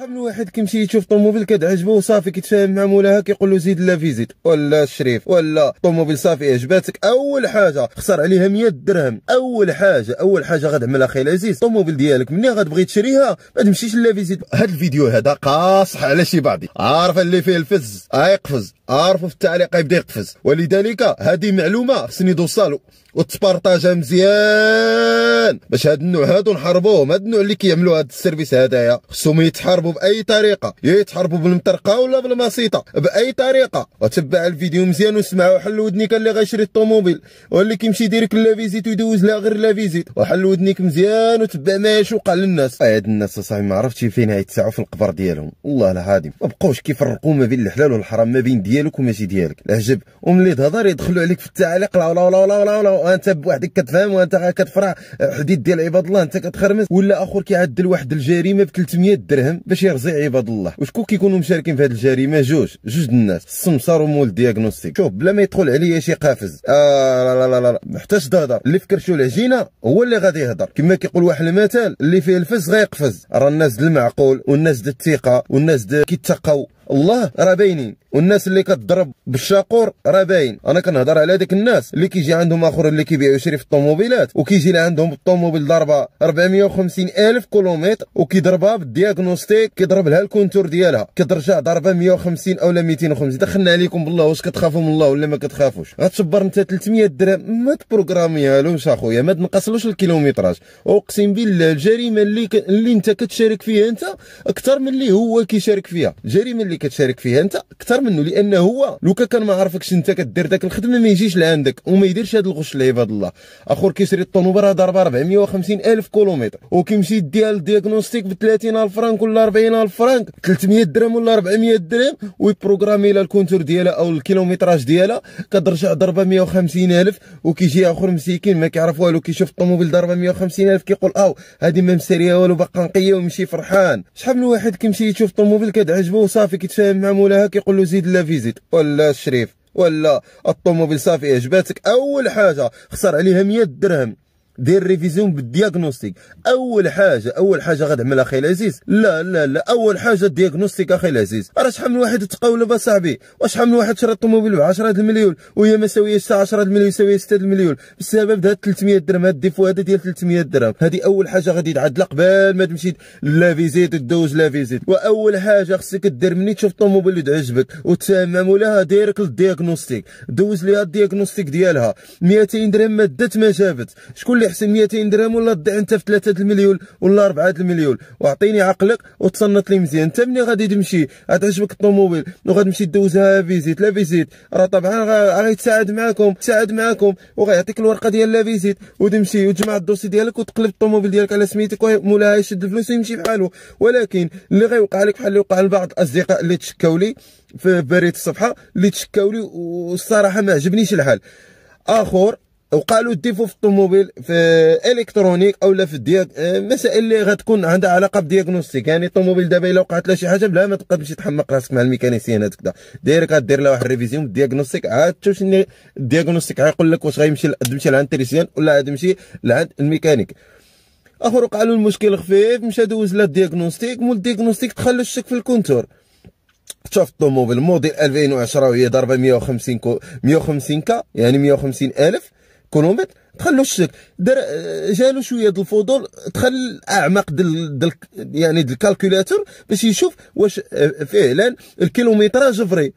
شحال واحد كيمشي يشوف طوموبيل كتعجبو وصافي كيتفاهم مع مولاها كيقول له زيد لا فيزيت ولا الشريف ولا طوموبيل صافي عجباتك اول حاجه خسر عليها 100 درهم اول حاجه اول حاجه غتعمل اخي العزيز الطوموبيل ديالك مني غتبغي تشريها ما تمشيش لا فيزيت هذا الفيديو هذا قاصح على شي بعضي عارف اللي فيه الفز آه، يقفز عارفه في التعليق يبدا يقفز ولذلك هذه معلومه خصني دوصالو وتبارطاجها مزيان باش هاد النوع هادو نحاربوهم هاد النوع اللي كيعملوا هاد السيرفيس هدايا خصهم يتحاربوا يتحاربوا باي طريقه يا يتحاربوا بالمطرقه ولا بالمسيطه باي طريقه وتبع الفيديو مزيان وسمع وحل ودنيك اللي غيشري الطوموبيل واللي كيمشي يدير لا فيزيت ويدوز لها غير لا فيزيت وحل ودنيك مزيان وتبع يشوق وقع للناس هاد الناس صاحبي ما عرفتش فين غيتسعوا في القبر ديالهم والله العظيم ما بقاوش كيفرقوا ما بين الحلال والحرام ما بين ديالك وماشي ديالك العجب وملي تهضر يدخلوا عليك في التعليق لا ولا ولا ولا ولا وانت بوحدك كتفهم وانت كتفرع حديد ديال عباد الله انت كتخرمس ولا اخر كيعدل واحد الجريمه ب 300 درهم باش ماشي رزيع عباد الله وشكون كيكونوا مشاركين في هذه الجريمه جوج جوج الناس السمسار ومول دياغنوستيك شوف بلا ما يدخل عليا شي قافز آه لا لا لا لا محتاج تهضر اللي فكر العجينه هو اللي غادي يهضر كما كيقول واحد المثل اللي فيه الفز غيقفز راه الناس المعقول والناس الثقه والناس كيتقوا الله راه باينين والناس اللي كتضرب بالشاقور راه باين انا كنهضر على داك الناس اللي كيجي عندهم اخرين اللي كيبيعوا ويشري في الطوموبيلات وكيجي عندهم الطوموبيل ضربه 450 الف كيلومتر وكيضربها بالدياغنوستيك كيضرب لها الكونتور ديالها كترجع ضربه 150 او 250 دخلنا عليكم بالله واش كتخافوا من الله ولا ما كتخافوش غتصبر انت 300 درهم ما تبروغراميهالوش اخويا ما تنقصلوش الكيلومتراج اقسم بالله الجريمه اللي ك... اللي انت كتشارك فيها انت اكثر من اللي هو كيشارك فيها الجريمه اللي كتشارك فيها انت اكثر منه لان هو لوكا كان ما عرفكش انت كدير داك الخدمه ما يجيش لعندك وما يديرش هذا الغش لعباد الله اخر كيشري الطونوبر راه ضربه 450 الف كيلومتر وكيمشي يديها للدياغنوستيك ب 30 الف فرانك ولا 40 الف فرانك 300 درهم ولا 400 درهم ويبروغرامي لها الكونتور ديالها او الكيلومتراج ديالها كترجع ضربه 150 الف وكيجي اخر مسكين ما كيعرف والو كيشوف الطوموبيل ضربه 150 الف كيقول او هذه ما مساليه والو باقا نقيه ومشي فرحان شحال من واحد كيمشي يشوف الطوموبيل كتعجبو وصافي كيتفاهم مع مولاها كيقول له زيد لا فيزيت ولا الشريف ولا الطوموبيل صافي عجباتك اول حاجه خسر عليها 100 درهم دير ريفيزيون بالدياغنوستيك اول حاجه اول حاجه غتعملها اخي العزيز لا لا لا اول حاجه الدياغنوستيك اخي العزيز راه شحال من واحد تقولب اصاحبي وشحال من واحد شرا الطوموبيل ب 10 المليون وهي ما حتى 10 المليون ساويه 6 المليون بسبب هاد 300 درهم هاد الديفو هذا ديال 300 درهم هذه اول حاجه غادي تعدلها قبل ما تمشي لا فيزيت تدوز لا فيزيت واول حاجه خصك دير مني تشوف الطوموبيل اللي تعجبك وتسمع مولاها ديرك للدياغنوستيك دوز ليها الدياغنوستيك ديالها 200 درهم ما دات ما جابت شكون اللي احسن 200 درهم ولا تضيع انت في 3 المليون ولا 4 المليون واعطيني عقلك وتصنت لي مزيان انت ملي غادي تمشي غتعجبك الطوموبيل وغتمشي دوزها فيزيت لا فيزيت راه طبعا غيتساعد معاكم تساعد معاكم وغيعطيك الورقه ديال لا فيزيت وتمشي وتجمع الدوسي ديالك وتقلب الطوموبيل ديالك على سميتك ومولاها يشد الفلوس ويمشي بحالو ولكن اللي غيوقع لك بحال اللي وقع لبعض الاصدقاء اللي تشكاو لي في بريد الصفحه اللي تشكاو لي والصراحه ما عجبنيش الحال اخر وقالوا ديفو في الطوموبيل في الكترونيك او لا في الدياغ آه، مسائل اللي غتكون عندها علاقه بالدياغنوستيك يعني الطوموبيل دابا الا وقعت لها شي حاجه بلا ما تبقى تمشي تحمق راسك مع الميكانيسيان هذاك دا ديريكت غدير لها واحد ريفيزيون بالدياغنوستيك عاد تشوف شنو الدياغنوستيك غيقول لك واش غيمشي تمشي لعند التريسيان ولا عاد تمشي لعند الميكانيك اخر قالوا المشكل خفيف مشى دوز لها الدياغنوستيك مول الدياغنوستيك دخل الشك في الكونتور شاف الطوموبيل موديل 2010 وهي ضربه 150 كو 150 كا يعني 150 الف كولومبيت من تخلو الشك دار آه، جالو شويه د الفضول دخل اعمق دل, دل يعني ديال الكالكولاتور باش يشوف واش آه، فعلا الكيلومتراج فري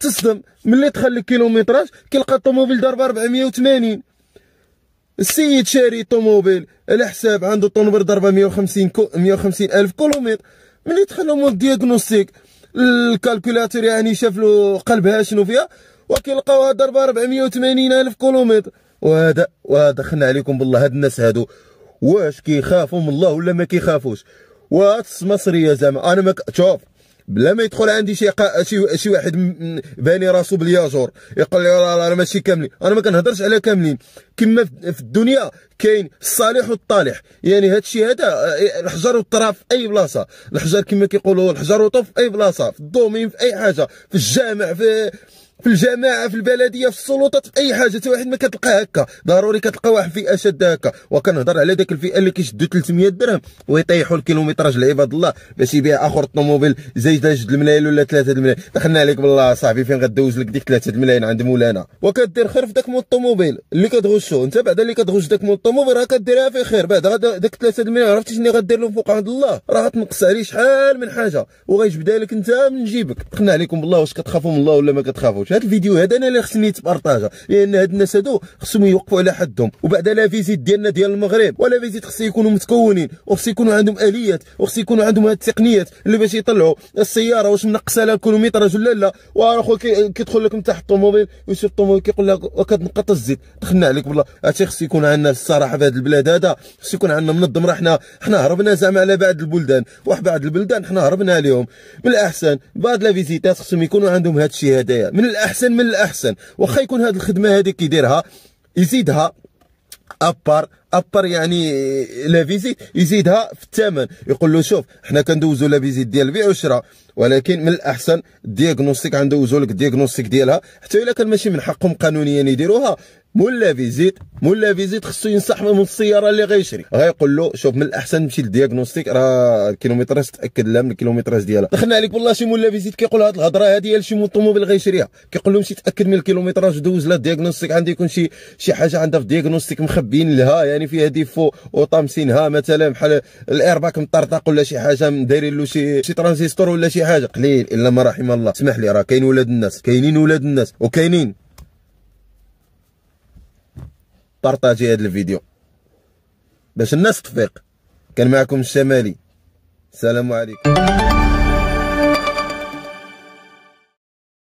تصدم ملي دخل الكيلومتراج كيلقى الطوموبيل ضربه 480 السيد شاري طوموبيل على حساب عنده طونبر ضربه 150 كو 150 الف كيلومتر ملي دخل لهم الدياغنوستيك الكالكولاتور يعني شاف له قلبها شنو فيها وكيلقاوها ضربه 480 الف كيلومتر وهذا ودخلنا عليكم بالله هاد الناس هادو واش كيخافوا من الله ولا ما كيخافوش وهاد المصريه زعما انا ما شوف بلا ما يدخل عندي شي قا... شي شي واحد باني راسو بالياجور يقول لي لا لا ماشي كاملين انا ما كنهضرش على كاملين كما في الدنيا كاين الصالح والطالح يعني هذا الشيء آه، هذا آه، الحجر والطراف في اي بلاصه الحجر كما كيقولوا الحجر وطف في اي بلاصه في الدومين في اي حاجه في الجامع في في الجماعه في البلديه في السلطات في اي حاجه حتى واحد ما كتلقاه هكا ضروري كتلقى واحد فئه شاده هكا وكنهضر على ديك الفئه اللي كيشدوا 300 درهم ويطيحوا الكيلومتراج لعباد الله باش يبيع اخر الطوموبيل زايد جوج الملايين ولا ثلاثه الملايين دخلنا عليك بالله صاحبي فين غدوز لك ديك ثلاثه الملايين عند مولانا وكدير خير في داك مول الطوموبيل اللي كتغشو انت بعدا اللي كتغش داك مول الطوموبيل راه كديرها في خير بعد داك ثلاثه الملايين عرفتي شنو غدير لهم فوق عند الله راه تنقص عليه شحال من حاجه وغيجبدها لك انت من جيبك دخلنا عليكم بالله واش كتخافوا من الله ولا ما كتخافوش في هذا الفيديو هذا انا اللي خصني نتبارطاجا لان هاد الناس هادو خصهم يوقفوا على حدهم وبعد لا فيزيت ديالنا ديال المغرب ولا فيزيت خص يكونوا متكونين وخص يكونوا عندهم اليات وخص يكونوا عندهم هاد التقنيات اللي باش يطلعوا السياره واش منقصه لها الكيلومتراج ولا لا واخو كيدخل لك من تحت الطوموبيل ويشوف الطوموبيل كيقول لك وكتنقط الزيت دخلنا عليك بالله هادشي خص يكون عندنا الصراحه في هاد البلاد هذا خص يكون عندنا منظم راه حنا حنا هربنا زعما على بعض البلدان واحد بعض البلدان حنا هربنا عليهم من الاحسن بعض لا فيزيتات خصهم يكونوا عندهم هادشي هذايا من الاحسن من الاحسن واخا يكون هذه الخدمه هذه كيديرها يزيدها ابار ابار يعني لا فيزيت يزيدها في الثمن يقول له شوف حنا كندوزو لا فيزيت ديال البيع وشراء ولكن من الاحسن الدياغنوستيك غندوزو لك الدياغنوستيك ديالها حتى الا كان ماشي من حقهم قانونيا يديروها مولا فيزيت مولا فيزيت خصو ينصح من السياره اللي غيشري غيقول له شوف من الاحسن تمشي للدياغنوستيك راه الكيلومتراج تاكد لها من الكيلومتراج ديالها دخلنا عليك والله شي مولا فيزيت كيقول هاد الهضره هادي لشي موطوموبيل غيشريها كيقول لهم شي تاكد من الكيلومتراج ودوز لها الدياغنوستيك عندي يكون شي شي حاجه عندها في الدياغنوستيك مخبيين لها يعني فيها ديفو وطامسينها مثلا بحال الايرباك مطرطق ولا شي حاجه دايرين له شي شي ترانزيستور ولا شي حاجه قليل الا ما رحم الله اسمح لي راه كاين ولاد الناس كاينين ولاد الناس وكاينين بارطاجي هذا الفيديو باش الناس تفيق كان معكم الشمالي السلام عليكم